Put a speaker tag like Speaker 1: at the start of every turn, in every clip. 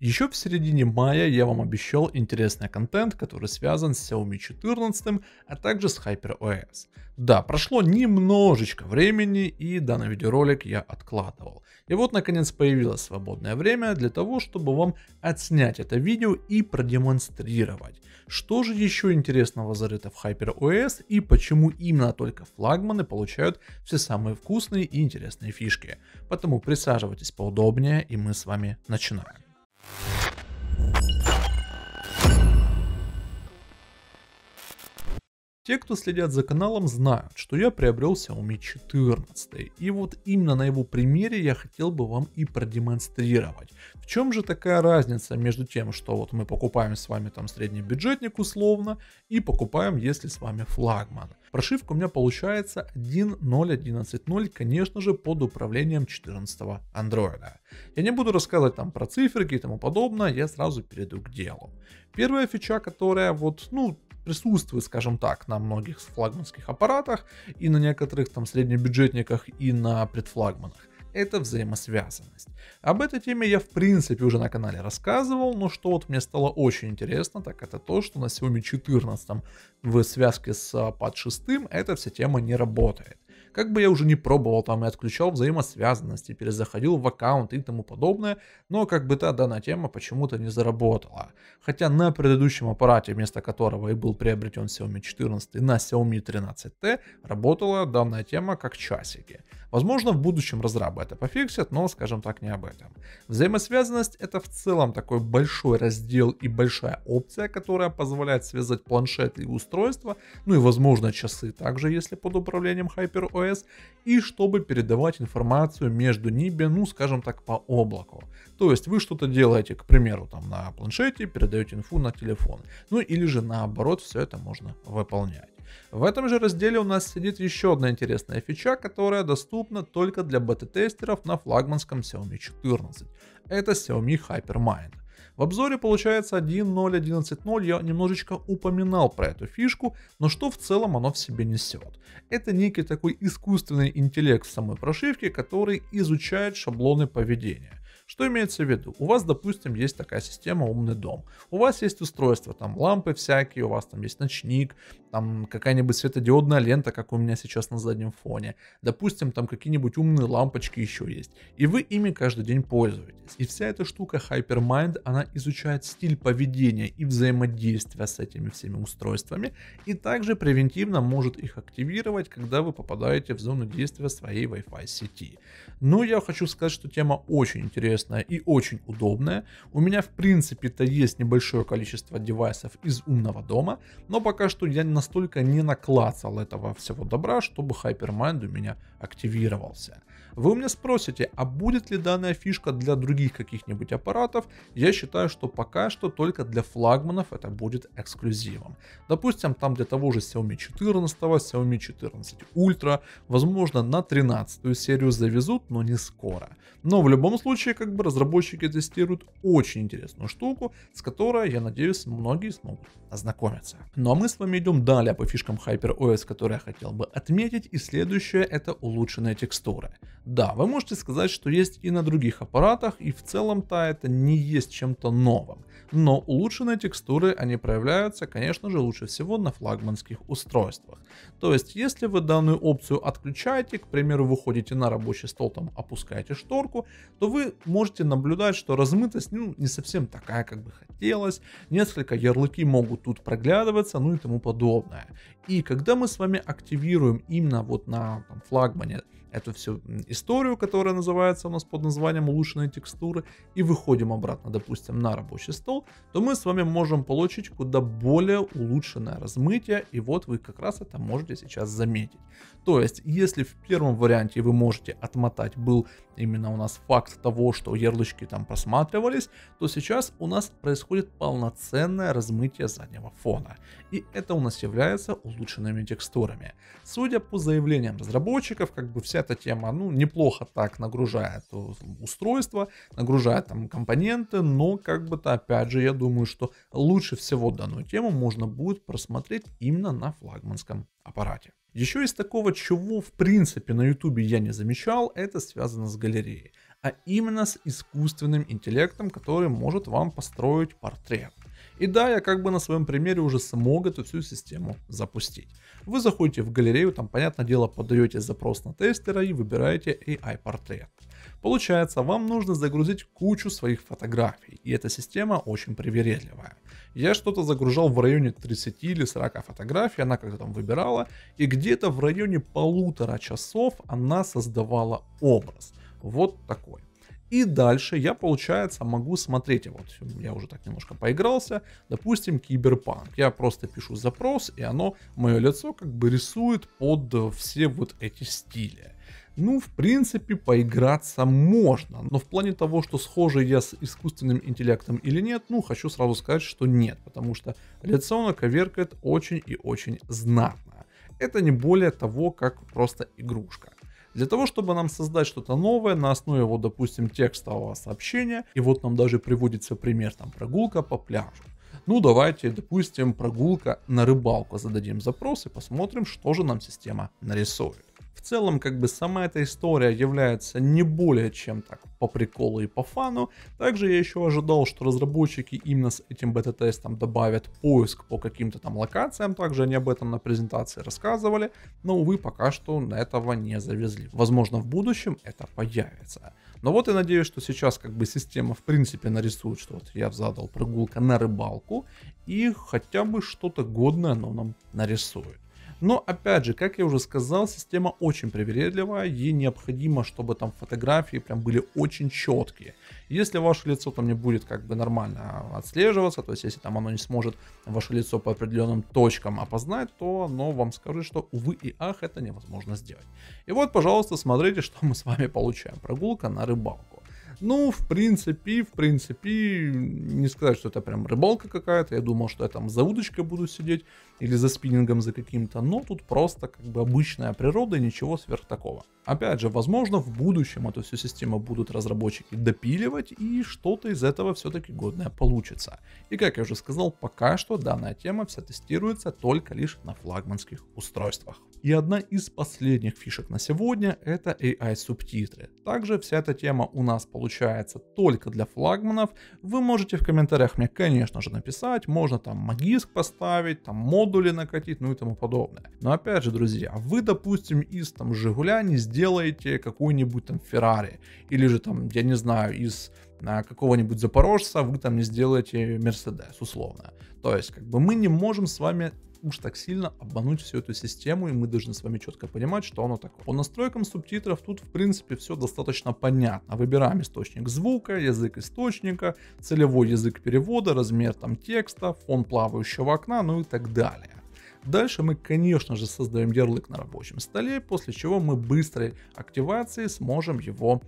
Speaker 1: Еще в середине мая я вам обещал интересный контент, который связан с Xiaomi 14, а также с HyperOS. Да, прошло немножечко времени и данный видеоролик я откладывал. И вот наконец появилось свободное время для того, чтобы вам отснять это видео и продемонстрировать. Что же еще интересного зарыто в HyperOS и почему именно только флагманы получают все самые вкусные и интересные фишки. Поэтому присаживайтесь поудобнее и мы с вами начинаем. Те, кто следят за каналом, знают, что я приобрел Xiaomi 14, и вот именно на его примере я хотел бы вам и продемонстрировать. В чем же такая разница между тем, что вот мы покупаем с вами там средний бюджетник условно, и покупаем, если с вами флагман. Прошивка у меня получается 1.0.11.0, конечно же, под управлением 14 андроида. Я не буду рассказывать там про циферки и тому подобное, я сразу перейду к делу. Первая фича, которая вот, ну, присутствует, скажем так, на многих флагманских аппаратах и на некоторых там среднебюджетниках и на предфлагманах. – это взаимосвязанность. Об этой теме я в принципе уже на канале рассказывал, но что вот мне стало очень интересно, так это то, что на Xiaomi 14 в связке с Pad а, 6 эта вся тема не работает. Как бы я уже не пробовал там и отключал взаимосвязанности, перезаходил в аккаунт и тому подобное, но как бы та данная тема почему-то не заработала. Хотя на предыдущем аппарате, вместо которого и был приобретен Xiaomi 14 на Xiaomi 13T, работала данная тема как часики. Возможно, в будущем разрабы это пофиксят, но, скажем так, не об этом. Взаимосвязанность — это в целом такой большой раздел и большая опция, которая позволяет связать планшет и устройство, ну и, возможно, часы также, если под управлением HyperOS, iOS, и чтобы передавать информацию между ними, ну, скажем так, по облаку. То есть вы что-то делаете, к примеру, там на планшете, передаете инфу на телефон. Ну или же наоборот, все это можно выполнять. В этом же разделе у нас сидит еще одна интересная фича, которая доступна только для бета-тестеров на флагманском Xiaomi 14. Это Xiaomi HyperMind. В обзоре получается 1.0.11.0 я немножечко упоминал про эту фишку, но что в целом оно в себе несет? Это некий такой искусственный интеллект в самой прошивке, который изучает шаблоны поведения. Что имеется в виду? У вас, допустим, есть такая система «Умный дом». У вас есть устройства, там лампы всякие, у вас там есть ночник, там какая-нибудь светодиодная лента, как у меня сейчас на заднем фоне. Допустим, там какие-нибудь умные лампочки еще есть. И вы ими каждый день пользуетесь. И вся эта штука HyperMind, она изучает стиль поведения и взаимодействия с этими всеми устройствами. И также превентивно может их активировать, когда вы попадаете в зону действия своей Wi-Fi сети. Но я хочу сказать, что тема очень интересная интересная и очень удобная. У меня в принципе-то есть небольшое количество девайсов из умного дома, но пока что я настолько не наклацал этого всего добра, чтобы HyperMind у меня активировался. Вы у меня спросите, а будет ли данная фишка для других каких-нибудь аппаратов? Я считаю, что пока что только для флагманов это будет эксклюзивом. Допустим, там для того же Xiaomi 14, Xiaomi 14 Ultra, возможно, на 13 серию завезут, но не скоро. Но в любом случае, как как бы разработчики тестируют очень интересную штуку, с которой, я надеюсь, многие смогут ознакомиться. Ну а мы с вами идем далее по фишкам HyperOS, которые я хотел бы отметить, и следующее это улучшенные текстуры. Да, вы можете сказать, что есть и на других аппаратах, и в целом-то это не есть чем-то новым, но улучшенные текстуры, они проявляются, конечно же, лучше всего на флагманских устройствах. То есть, если вы данную опцию отключаете, к примеру, выходите на рабочий стол, там опускаете шторку, то вы можете можете наблюдать, что размытость ну, не совсем такая, как бы хотелось, несколько ярлыки могут тут проглядываться, ну и тому подобное. И когда мы с вами активируем именно вот на там, флагмане эту всю историю, которая называется у нас под названием улучшенные текстуры, и выходим обратно, допустим, на рабочий стол, то мы с вами можем получить куда более улучшенное размытие, и вот вы как раз это можете сейчас заметить. То есть, если в первом варианте вы можете отмотать был именно у нас факт того, что ярлычки там просматривались, то сейчас у нас происходит полноценное размытие заднего фона. И это у нас является улучшенными текстурами. Судя по заявлениям разработчиков, как бы вся эта тема, ну, неплохо так нагружает э, устройство, нагружает там компоненты, но как бы-то, опять же, я думаю, что лучше всего данную тему можно будет просмотреть именно на флагманском аппарате. Еще из такого, чего в принципе на ютубе я не замечал, это связано с галереей а именно с искусственным интеллектом, который может вам построить портрет. И да, я как бы на своем примере уже смог эту всю систему запустить. Вы заходите в галерею, там, понятное дело, подаете запрос на тестера и выбираете AI-портрет. Получается, вам нужно загрузить кучу своих фотографий, и эта система очень привередливая. Я что-то загружал в районе 30 или 40 фотографий, она как-то там выбирала, и где-то в районе полутора часов она создавала образ. Вот такой. И дальше я, получается, могу смотреть, вот я уже так немножко поигрался, допустим, киберпанк. Я просто пишу запрос, и оно, мое лицо как бы рисует под все вот эти стили. Ну, в принципе, поиграться можно, но в плане того, что схожий я с искусственным интеллектом или нет, ну, хочу сразу сказать, что нет, потому что лицо оно коверкает очень и очень знатно. Это не более того, как просто игрушка. Для того, чтобы нам создать что-то новое на основе, вот, допустим, текстового сообщения, и вот нам даже приводится пример, там, прогулка по пляжу. Ну, давайте, допустим, прогулка на рыбалку. Зададим запрос и посмотрим, что же нам система нарисует целом, как бы сама эта история является не более чем так по приколу и по фану. Также я еще ожидал, что разработчики именно с этим бета-тестом добавят поиск по каким-то там локациям. Также они об этом на презентации рассказывали, но, увы, пока что на этого не завезли. Возможно, в будущем это появится. Но вот я надеюсь, что сейчас как бы система в принципе нарисует, что вот я задал прогулка на рыбалку и хотя бы что-то годное оно нам нарисует. Но опять же, как я уже сказал, система очень привередливая, ей необходимо, чтобы там фотографии прям были очень четкие. Если ваше лицо там не будет как бы нормально отслеживаться, то есть если там оно не сможет ваше лицо по определенным точкам опознать, то оно вам скажет, что увы и ах, это невозможно сделать. И вот, пожалуйста, смотрите, что мы с вами получаем. Прогулка на рыбалку. Ну, в принципе, в принципе, не сказать, что это прям рыбалка какая-то. Я думал, что я там за удочкой буду сидеть или за спиннингом за каким-то, но тут просто как бы обычная природа, ничего сверх такого. Опять же, возможно, в будущем эту всю систему будут разработчики допиливать, и что-то из этого все-таки годное получится. И как я уже сказал, пока что данная тема вся тестируется только лишь на флагманских устройствах. И одна из последних фишек на сегодня это AI-субтитры. Также вся эта тема у нас получается только для флагманов. Вы можете в комментариях мне, конечно же, написать, можно там магиск поставить, там модули накатить, ну и тому подобное. Но опять же, друзья, вы, допустим, из там Жигуля не сделали делаете какую-нибудь там Феррари, или же там, я не знаю, из а, какого-нибудь запорожца вы там не сделаете Мерседес, условно. То есть, как бы мы не можем с вами уж так сильно обмануть всю эту систему, и мы должны с вами четко понимать, что оно такое. По настройкам субтитров тут, в принципе, все достаточно понятно. Выбираем источник звука, язык источника, целевой язык перевода, размер там текста, фон плавающего окна, ну и так далее. Дальше мы, конечно же, создаем ярлык на рабочем столе, после чего мы быстрой активацией сможем его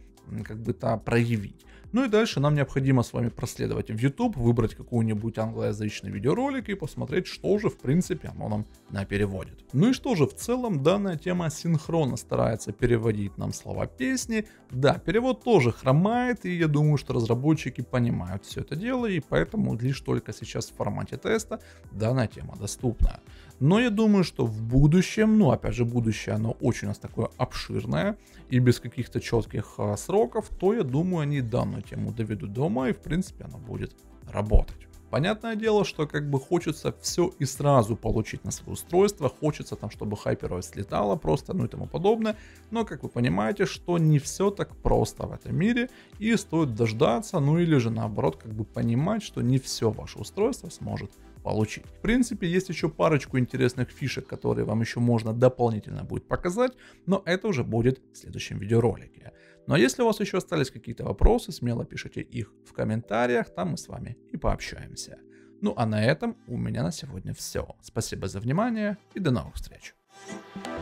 Speaker 1: как бы то проявить. Ну и дальше нам необходимо с вами проследовать в YouTube, выбрать какой-нибудь англоязычный видеоролик и посмотреть, что же в принципе оно нам на переводит. Ну и что же в целом данная тема синхронно старается переводить нам слова песни. Да, перевод тоже хромает и я думаю, что разработчики понимают все это дело и поэтому лишь только сейчас в формате теста данная тема доступна. Но я думаю, что в будущем, ну опять же будущее, оно очень у нас такое обширное и без каких-то четких а, сроков, то я думаю, они данную тему доведут дома и в принципе она будет работать. Понятное дело, что как бы хочется все и сразу получить на свое устройство, хочется там, чтобы хайперовость слетала просто, ну и тому подобное. Но, как вы понимаете, что не все так просто в этом мире, и стоит дождаться, ну или же наоборот, как бы понимать, что не все ваше устройство сможет получить. В принципе, есть еще парочку интересных фишек, которые вам еще можно дополнительно будет показать, но это уже будет в следующем видеоролике. Ну а если у вас еще остались какие-то вопросы, смело пишите их в комментариях, там мы с вами и пообщаемся. Ну а на этом у меня на сегодня все. Спасибо за внимание и до новых встреч. Thank you